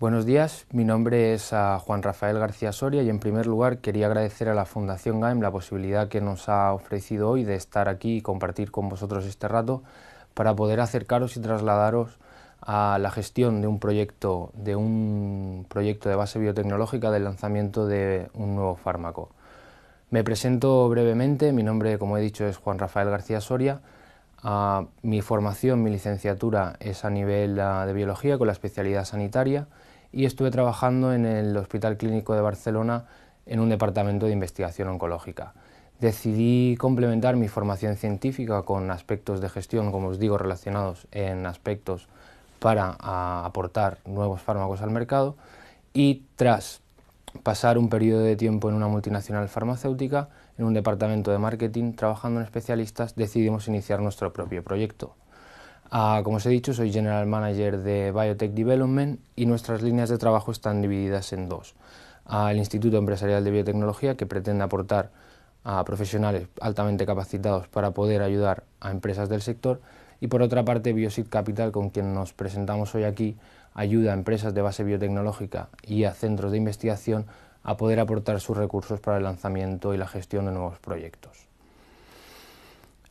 Buenos días, mi nombre es ah, Juan Rafael García Soria y en primer lugar quería agradecer a la Fundación GAEM la posibilidad que nos ha ofrecido hoy de estar aquí y compartir con vosotros este rato para poder acercaros y trasladaros a la gestión de un proyecto de un proyecto de base biotecnológica del lanzamiento de un nuevo fármaco. Me presento brevemente, mi nombre como he dicho es Juan Rafael García Soria. Ah, mi formación, mi licenciatura es a nivel ah, de biología con la especialidad sanitaria y estuve trabajando en el Hospital Clínico de Barcelona en un departamento de investigación oncológica. Decidí complementar mi formación científica con aspectos de gestión, como os digo, relacionados en aspectos para aportar nuevos fármacos al mercado y tras pasar un periodo de tiempo en una multinacional farmacéutica, en un departamento de marketing, trabajando en especialistas, decidimos iniciar nuestro propio proyecto. Ah, como os he dicho, soy General Manager de Biotech Development y nuestras líneas de trabajo están divididas en dos. al el Instituto Empresarial de Biotecnología, que pretende aportar a profesionales altamente capacitados para poder ayudar a empresas del sector y por otra parte Biosid Capital, con quien nos presentamos hoy aquí, ayuda a empresas de base biotecnológica y a centros de investigación a poder aportar sus recursos para el lanzamiento y la gestión de nuevos proyectos.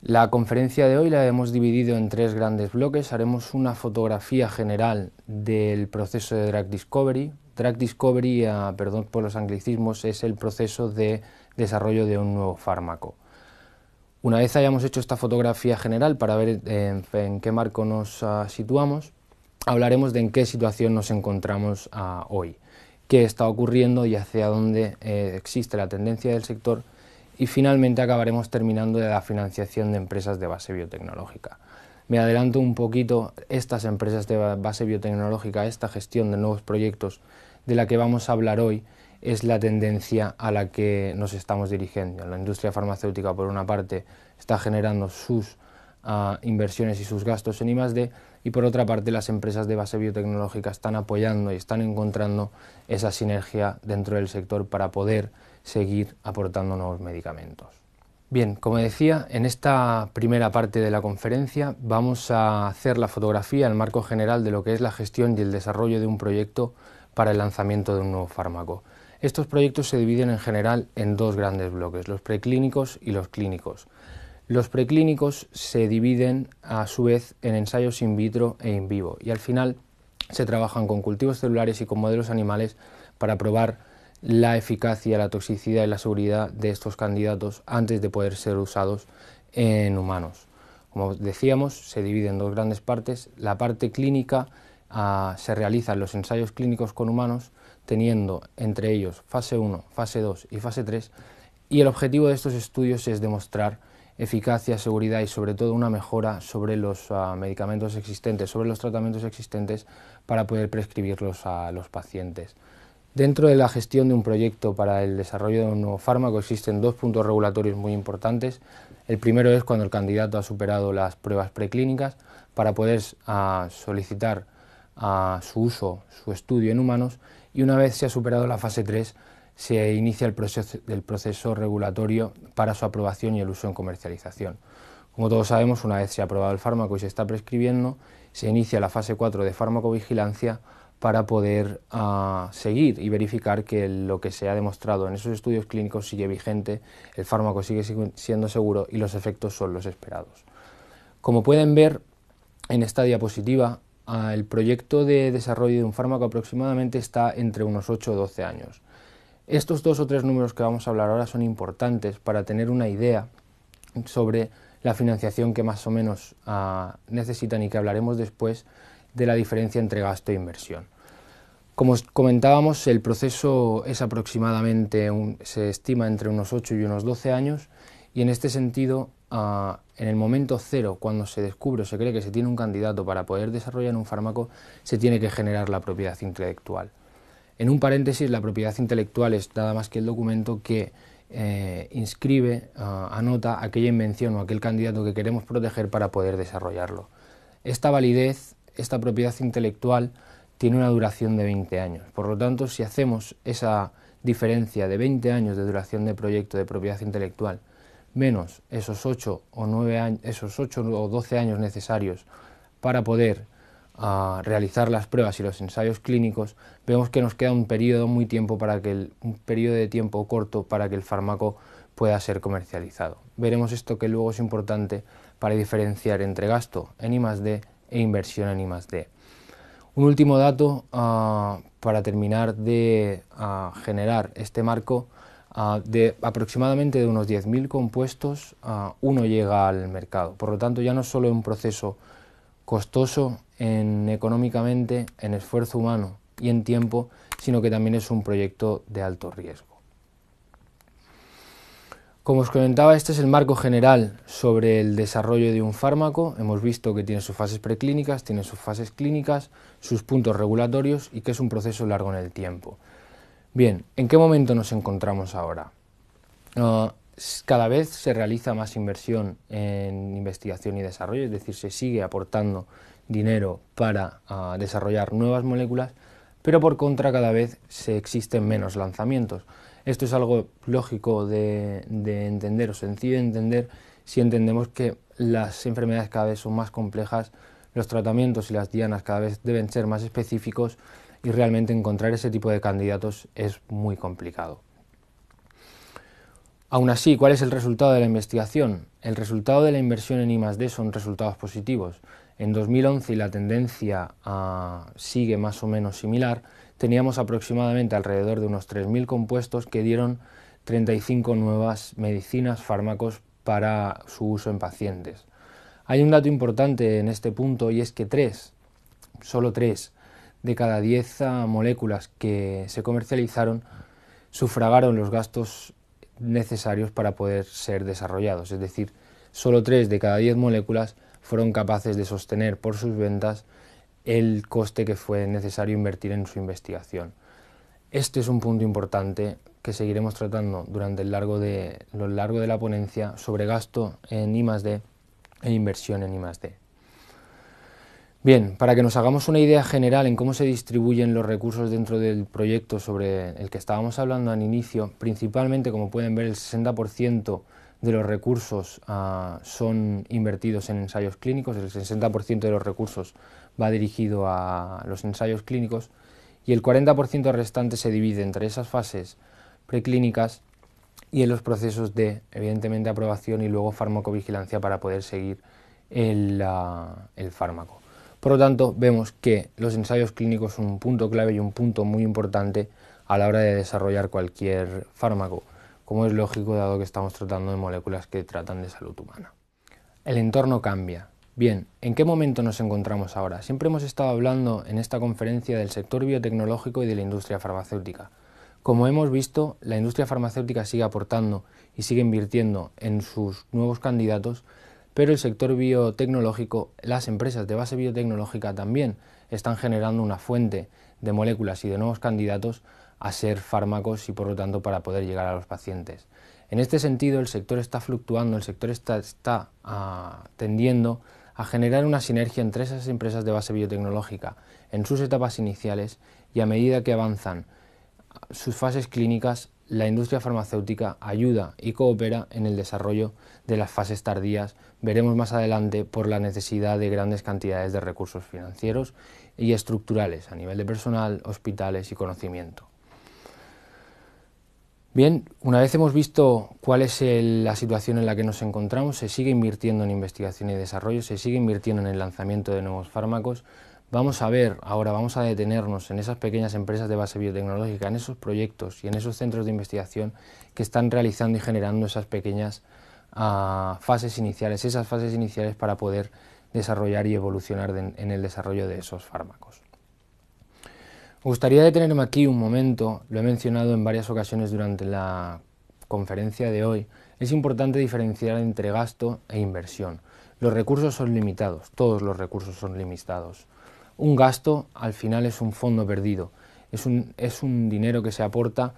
La conferencia de hoy la hemos dividido en tres grandes bloques. Haremos una fotografía general del proceso de Drag Discovery. Drag Discovery, ah, perdón por los anglicismos, es el proceso de desarrollo de un nuevo fármaco. Una vez hayamos hecho esta fotografía general para ver eh, en qué marco nos ah, situamos, hablaremos de en qué situación nos encontramos ah, hoy, qué está ocurriendo y hacia dónde eh, existe la tendencia del sector y finalmente acabaremos terminando de la financiación de empresas de base biotecnológica. Me adelanto un poquito, estas empresas de base biotecnológica, esta gestión de nuevos proyectos de la que vamos a hablar hoy, es la tendencia a la que nos estamos dirigiendo. La industria farmacéutica, por una parte, está generando sus ah, inversiones y sus gastos en I+.D., y por otra parte las empresas de base biotecnológica están apoyando y están encontrando esa sinergia dentro del sector para poder seguir aportando nuevos medicamentos. Bien, como decía, en esta primera parte de la conferencia vamos a hacer la fotografía, el marco general de lo que es la gestión y el desarrollo de un proyecto para el lanzamiento de un nuevo fármaco. Estos proyectos se dividen en general en dos grandes bloques, los preclínicos y los clínicos. Los preclínicos se dividen a su vez en ensayos in vitro e in vivo y al final se trabajan con cultivos celulares y con modelos animales para probar la eficacia, la toxicidad y la seguridad de estos candidatos antes de poder ser usados en humanos. Como decíamos, se divide en dos grandes partes. La parte clínica ah, se realizan los ensayos clínicos con humanos, teniendo entre ellos fase 1, fase 2 y fase 3, y el objetivo de estos estudios es demostrar eficacia, seguridad y sobre todo una mejora sobre los ah, medicamentos existentes, sobre los tratamientos existentes para poder prescribirlos a los pacientes. Dentro de la gestión de un proyecto para el desarrollo de un nuevo fármaco existen dos puntos regulatorios muy importantes. El primero es cuando el candidato ha superado las pruebas preclínicas para poder ah, solicitar ah, su uso, su estudio en humanos y una vez se ha superado la fase 3 se inicia el proceso, proceso regulatorio para su aprobación y el uso en comercialización. Como todos sabemos, una vez se ha aprobado el fármaco y se está prescribiendo, se inicia la fase 4 de farmacovigilancia para poder ah, seguir y verificar que lo que se ha demostrado en esos estudios clínicos sigue vigente, el fármaco sigue siendo seguro y los efectos son los esperados. Como pueden ver en esta diapositiva, ah, el proyecto de desarrollo de un fármaco aproximadamente está entre unos 8 o 12 años. Estos dos o tres números que vamos a hablar ahora son importantes para tener una idea sobre la financiación que más o menos ah, necesitan y que hablaremos después de la diferencia entre gasto e inversión. Como comentábamos, el proceso es aproximadamente, se estima entre unos 8 y unos 12 años y en este sentido, ah, en el momento cero, cuando se descubre o se cree que se tiene un candidato para poder desarrollar un fármaco, se tiene que generar la propiedad intelectual. En un paréntesis, la propiedad intelectual es nada más que el documento que eh, inscribe, ah, anota aquella invención o aquel candidato que queremos proteger para poder desarrollarlo. Esta validez, esta propiedad intelectual, tiene una duración de 20 años. Por lo tanto, si hacemos esa diferencia de 20 años de duración de proyecto de propiedad intelectual menos esos 8 o, esos 8 o 12 años necesarios para poder a realizar las pruebas y los ensayos clínicos, vemos que nos queda un periodo muy tiempo para que el, un periodo de tiempo corto para que el fármaco pueda ser comercializado. Veremos esto que luego es importante para diferenciar entre gasto en I+D e inversión en I+D. Un último dato ah, para terminar de ah, generar este marco ah, de aproximadamente de unos 10.000 compuestos uno llega al mercado. Por lo tanto, ya no es solo un proceso costoso en, económicamente, en esfuerzo humano y en tiempo, sino que también es un proyecto de alto riesgo. Como os comentaba, este es el marco general sobre el desarrollo de un fármaco. Hemos visto que tiene sus fases preclínicas, tiene sus fases clínicas, sus puntos regulatorios y que es un proceso largo en el tiempo. Bien, ¿en qué momento nos encontramos ahora? Ah, cada vez se realiza más inversión en investigación y desarrollo, es decir, se sigue aportando dinero para ah, desarrollar nuevas moléculas, pero por contra cada vez se existen menos lanzamientos. Esto es algo lógico de, de entender o sencillo de entender si entendemos que las enfermedades cada vez son más complejas, los tratamientos y las dianas cada vez deben ser más específicos y realmente encontrar ese tipo de candidatos es muy complicado. Aún así, ¿cuál es el resultado de la investigación? El resultado de la inversión en I+.D. son resultados positivos. En 2011, y la tendencia ah, sigue más o menos similar, teníamos aproximadamente alrededor de unos 3.000 compuestos que dieron 35 nuevas medicinas, fármacos para su uso en pacientes. Hay un dato importante en este punto y es que 3, solo 3 de cada 10 ah, moléculas que se comercializaron sufragaron los gastos necesarios para poder ser desarrollados. Es decir, solo 3 de cada 10 moléculas fueron capaces de sostener por sus ventas el coste que fue necesario invertir en su investigación. Este es un punto importante que seguiremos tratando durante el largo de, lo largo de la ponencia sobre gasto en I+.D. e inversión en I+.D. Bien, para que nos hagamos una idea general en cómo se distribuyen los recursos dentro del proyecto sobre el que estábamos hablando al inicio, principalmente, como pueden ver, el 60% de los recursos ah, son invertidos en ensayos clínicos, el 60% de los recursos va dirigido a los ensayos clínicos y el 40% restante se divide entre esas fases preclínicas y en los procesos de, evidentemente, aprobación y luego farmacovigilancia para poder seguir el ah, fármaco. Por lo tanto, vemos que los ensayos clínicos son un punto clave y un punto muy importante a la hora de desarrollar cualquier fármaco, como es lógico dado que estamos tratando de moléculas que tratan de salud humana. El entorno cambia. Bien, ¿en qué momento nos encontramos ahora? Siempre hemos estado hablando en esta conferencia del sector biotecnológico y de la industria farmacéutica. Como hemos visto, la industria farmacéutica sigue aportando y sigue invirtiendo en sus nuevos candidatos, pero el sector biotecnológico, las empresas de base biotecnológica también están generando una fuente de moléculas y de nuevos candidatos a ser fármacos y por lo tanto para poder llegar a los pacientes. En este sentido, el sector está fluctuando, el sector está, ah, tendiendo a generar una sinergia entre esas empresas de base biotecnológica en sus etapas iniciales y a medida que avanzan sus fases clínicas la industria farmacéutica ayuda y coopera en el desarrollo de las fases tardías, veremos más adelante por la necesidad de grandes cantidades de recursos financieros y estructurales a nivel de personal, hospitales y conocimiento. Bien, una vez hemos visto cuál es la situación en la que nos encontramos, se sigue invirtiendo en investigación y desarrollo, se sigue invirtiendo en el lanzamiento de nuevos fármacos, Vamos a ver, ahora vamos a detenernos en esas pequeñas empresas de base biotecnológica, en esos proyectos y en esos centros de investigación que están realizando y generando esas pequeñas ah, fases iniciales, esas fases iniciales para poder desarrollar y evolucionar en el desarrollo de esos fármacos. Me gustaría detenerme aquí un momento, lo he mencionado en varias ocasiones durante la conferencia de hoy. Es importante diferenciar entre gasto e inversión. Los recursos son limitados, todos los recursos son limitados. Un gasto al final es un fondo perdido, es un, es un dinero que se aporta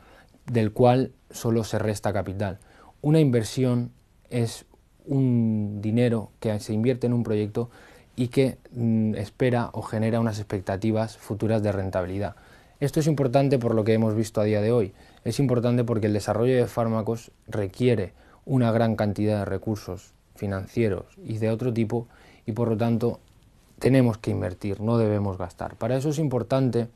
del cual solo se resta capital. Una inversión es un dinero que se invierte en un proyecto y que mm, espera o genera unas expectativas futuras de rentabilidad. Esto es importante por lo que hemos visto a día de hoy. Es importante porque el desarrollo de fármacos requiere una gran cantidad de recursos financieros y de otro tipo y por lo tanto tenemos que invertir, no debemos gastar. Para eso es importante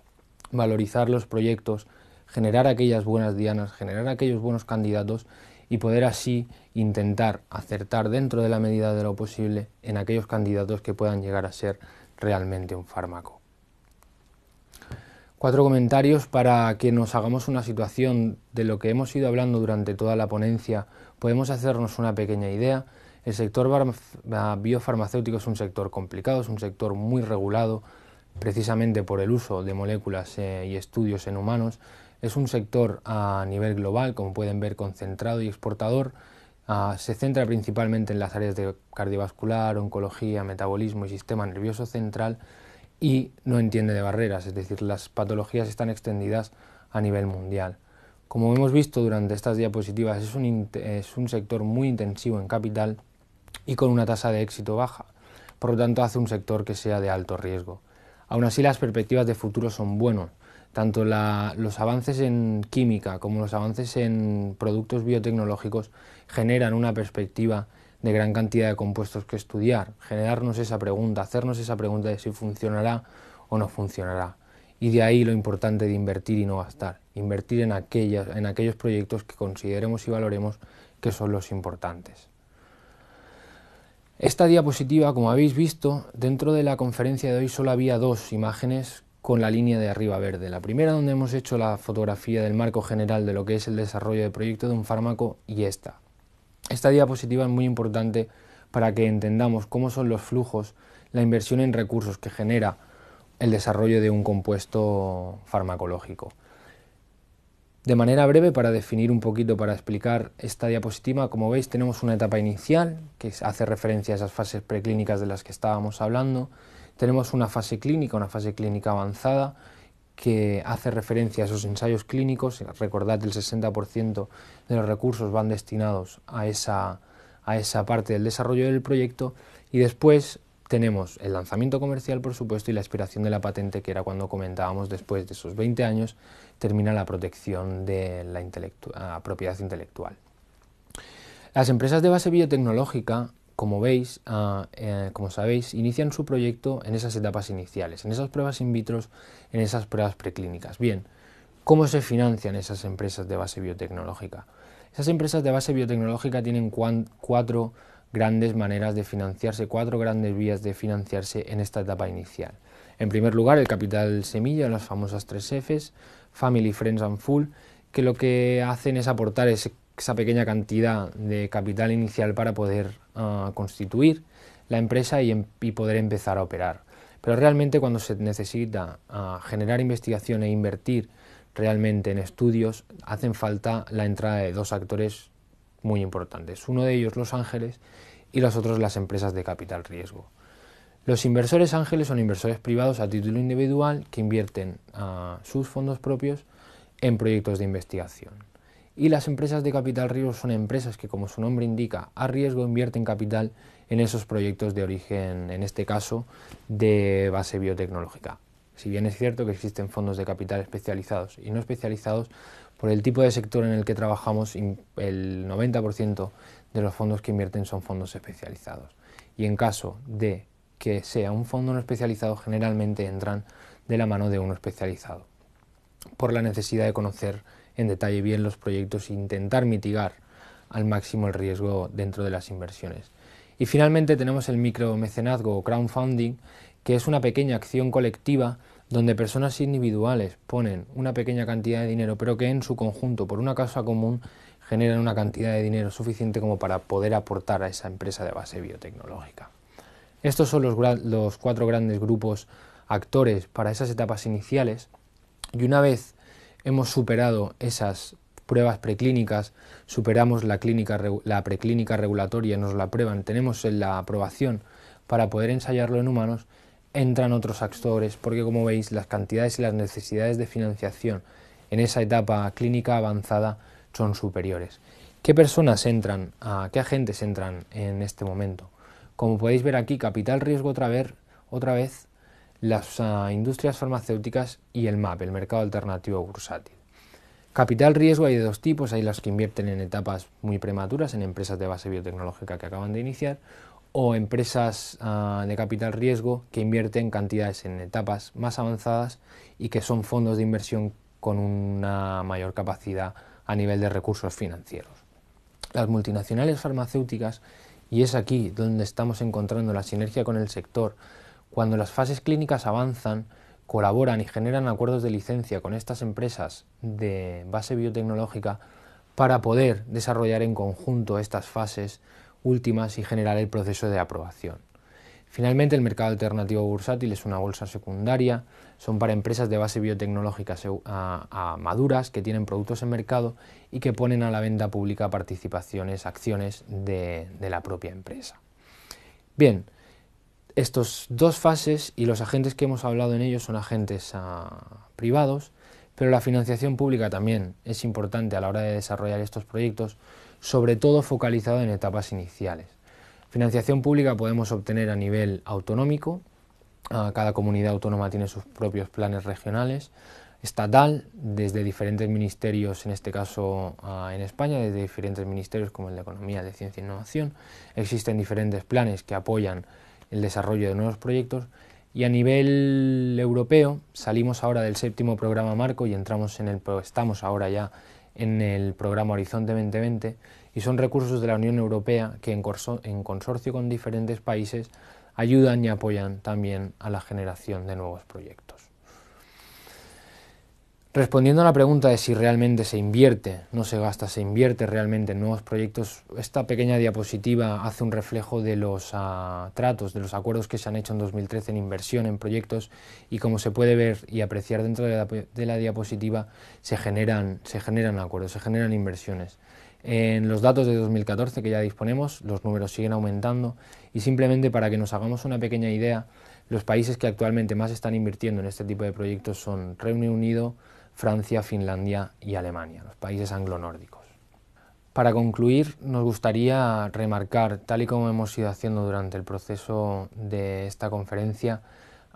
valorizar los proyectos, generar aquellas buenas dianas, generar aquellos buenos candidatos y poder así intentar acertar dentro de la medida de lo posible en aquellos candidatos que puedan llegar a ser realmente un fármaco. Cuatro comentarios para que nos hagamos una situación de lo que hemos ido hablando durante toda la ponencia. Podemos hacernos una pequeña idea el sector ah, biofarmacéutico es un sector complicado, es un sector muy regulado precisamente por el uso de moléculas eh, y estudios en humanos. Es un sector a nivel global, como pueden ver, concentrado y exportador. Ah, se centra principalmente en las áreas de cardiovascular, oncología, metabolismo y sistema nervioso central y no entiende de barreras, es decir, las patologías están extendidas a nivel mundial. Como hemos visto durante estas diapositivas, es un, es un sector muy intensivo en capital y con una tasa de éxito baja. Por lo tanto, hace un sector que sea de alto riesgo. Aún así, las perspectivas de futuro son buenas. Tanto los avances en química como los avances en productos biotecnológicos generan una perspectiva de gran cantidad de compuestos que estudiar, generarnos esa pregunta, hacernos esa pregunta de si funcionará o no funcionará. Y de ahí lo importante de invertir y no gastar, invertir en, en aquellos proyectos que consideremos y valoremos que son los importantes. Esta diapositiva, como habéis visto, dentro de la conferencia de hoy solo había dos imágenes con la línea de arriba verde. La primera donde hemos hecho la fotografía del marco general de lo que es el desarrollo de proyecto de un fármaco y esta. Esta diapositiva es muy importante para que entendamos cómo son los flujos, la inversión en recursos que genera el desarrollo de un compuesto farmacológico. De manera breve, para definir un poquito, para explicar esta diapositiva, como veis tenemos una etapa inicial que hace referencia a esas fases preclínicas de las que estábamos hablando. Tenemos una fase clínica, una fase clínica avanzada, que hace referencia a esos ensayos clínicos. Recordad que el 60% de los recursos van destinados a esa, a esa parte del desarrollo del proyecto. Y después tenemos el lanzamiento comercial, por supuesto, y la expiración de la patente, que era cuando comentábamos después de esos 20 años, termina la protección de la propiedad intelectual. Las empresas de base biotecnológica, como veis, ah, eh, como sabéis, inician su proyecto en esas etapas iniciales, en esas pruebas in vitro, en esas pruebas preclínicas. Bien, ¿cómo se financian esas empresas de base biotecnológica? Esas empresas de base biotecnológica tienen cuatro grandes maneras de financiarse, cuatro grandes vías de financiarse en esta etapa inicial. En primer lugar, el capital semilla, las famosas tres Fs, Family, Friends and Full, que lo que hacen es aportar esa pequeña cantidad de capital inicial para poder ah, constituir la empresa em, y, poder empezar a operar. Pero realmente cuando se necesita ah, generar investigación e invertir realmente en estudios, hacen falta la entrada de dos actores muy importantes. Uno de ellos los ángeles y los otros las empresas de capital riesgo. Los inversores ángeles son inversores privados a título individual que invierten ah, sus fondos propios en proyectos de investigación. Y las empresas de capital riesgo son empresas que, como su nombre indica, a riesgo invierten capital en esos proyectos de origen, en este caso, de base biotecnológica. Si bien es cierto que existen fondos de capital especializados y no especializados, por el tipo de sector en el que trabajamos, el 90% de los fondos que invierten son fondos especializados. Y en caso de que sea un fondo no especializado, generalmente entran de la mano de uno especializado, por la necesidad de conocer en detalle bien los proyectos e intentar mitigar al máximo el riesgo dentro de las inversiones. Y finalmente tenemos el micromecenazgo o crowdfunding, que es una pequeña acción colectiva donde personas individuales ponen una pequeña cantidad de dinero, pero que en su conjunto, por una causa común, generan una cantidad de dinero suficiente como para poder aportar a esa empresa de base biotecnológica. Estos son los, cuatro grandes grupos actores para esas etapas iniciales y una vez hemos superado esas pruebas preclínicas, superamos la, clínica, la preclínica regulatoria, nos la aprueban, tenemos la aprobación para poder ensayarlo en humanos, entran otros actores, porque como veis las cantidades y las necesidades de financiación en esa etapa clínica avanzada son superiores. ¿Qué personas entran, a qué agentes entran en este momento? Como podéis ver aquí, capital riesgo otra vez, otra vez las ah, industrias farmacéuticas y el MAP, el mercado alternativo bursátil. Capital riesgo hay de dos tipos, hay las que invierten en etapas muy prematuras, en empresas de base biotecnológica que acaban de iniciar, o empresas ah, de capital riesgo que invierten cantidades en etapas más avanzadas y que son fondos de inversión con una mayor capacidad a nivel de recursos financieros. Las multinacionales farmacéuticas, y es aquí donde estamos encontrando la sinergia con el sector, cuando las fases clínicas avanzan, colaboran y generan acuerdos de licencia con estas empresas de base biotecnológica para poder desarrollar en conjunto estas fases últimas y generar el proceso de aprobación. Finalmente, el mercado alternativo bursátil es una bolsa secundaria, son para empresas de base biotecnológica maduras que tienen productos en mercado y que ponen a la venta pública participaciones, acciones de, la propia empresa. Bien, estas dos fases y los agentes que hemos hablado en ellos son agentes ah, privados, pero la financiación pública también es importante a la hora de desarrollar estos proyectos sobre todo focalizado en etapas iniciales. Financiación pública podemos obtener a nivel autonómico, ah, cada comunidad autónoma tiene sus propios planes regionales, estatal, desde diferentes ministerios, en este caso ah, en España, desde diferentes ministerios como el de Economía, de Ciencia e Innovación, existen diferentes planes que apoyan el desarrollo de nuevos proyectos y a nivel europeo salimos ahora del séptimo programa marco y entramos en el, estamos ahora ya en el programa Horizonte 2020 y son recursos de la Unión Europea que en, en consorcio con diferentes países ayudan y apoyan también a la generación de nuevos proyectos. Respondiendo a la pregunta de si realmente se invierte, no se gasta, se invierte realmente en nuevos proyectos, esta pequeña diapositiva hace un reflejo de los ah, tratos, de los acuerdos que se han hecho en 2013 en inversión, en proyectos, y como se puede ver y apreciar dentro de la, diapositiva, se generan, se generan acuerdos, se generan inversiones. En los datos de 2014 que ya disponemos, los números siguen aumentando y simplemente para que nos hagamos una pequeña idea, los países que actualmente más están invirtiendo en este tipo de proyectos son Reino Unido, Francia, Finlandia y Alemania, los países anglo-nórdicos. Para concluir, nos gustaría remarcar, tal y como hemos ido haciendo durante el proceso de esta conferencia,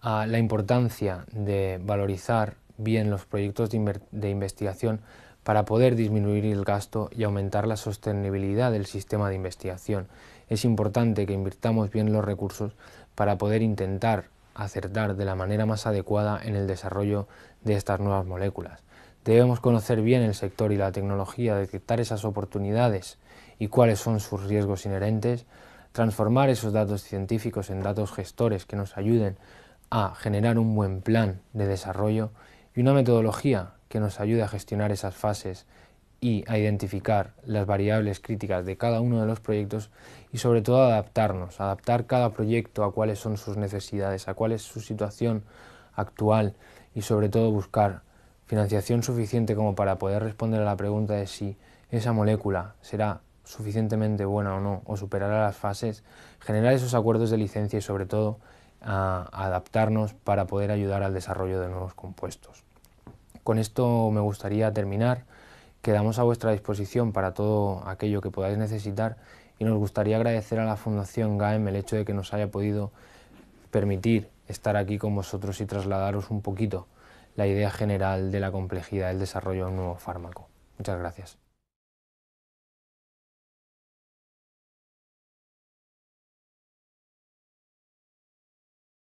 la importancia de valorizar bien los proyectos de investigación para poder disminuir el gasto y aumentar la sostenibilidad del sistema de investigación. Es importante que invirtamos bien los recursos para poder intentar acertar de la manera más adecuada en el desarrollo de estas nuevas moléculas. Debemos conocer bien el sector y la tecnología, detectar esas oportunidades y cuáles son sus riesgos inherentes, transformar esos datos científicos en datos gestores que nos ayuden a generar un buen plan de desarrollo y una metodología que nos ayude a gestionar esas fases y a identificar las variables críticas de cada uno de los proyectos y sobre todo adaptarnos, adaptar cada proyecto a cuáles son sus necesidades, a cuál es su situación actual y sobre todo buscar financiación suficiente como para poder responder a la pregunta de si esa molécula será suficientemente buena o no, o superará las fases, generar esos acuerdos de licencia y sobre todo adaptarnos para poder ayudar al desarrollo de nuevos compuestos. Con esto me gustaría terminar. Quedamos a vuestra disposición para todo aquello que podáis necesitar y nos gustaría agradecer a la Fundación GAEM el hecho de que nos haya podido permitir estar aquí con vosotros y trasladaros un poquito la idea general de la complejidad del desarrollo de un nuevo fármaco. Muchas gracias.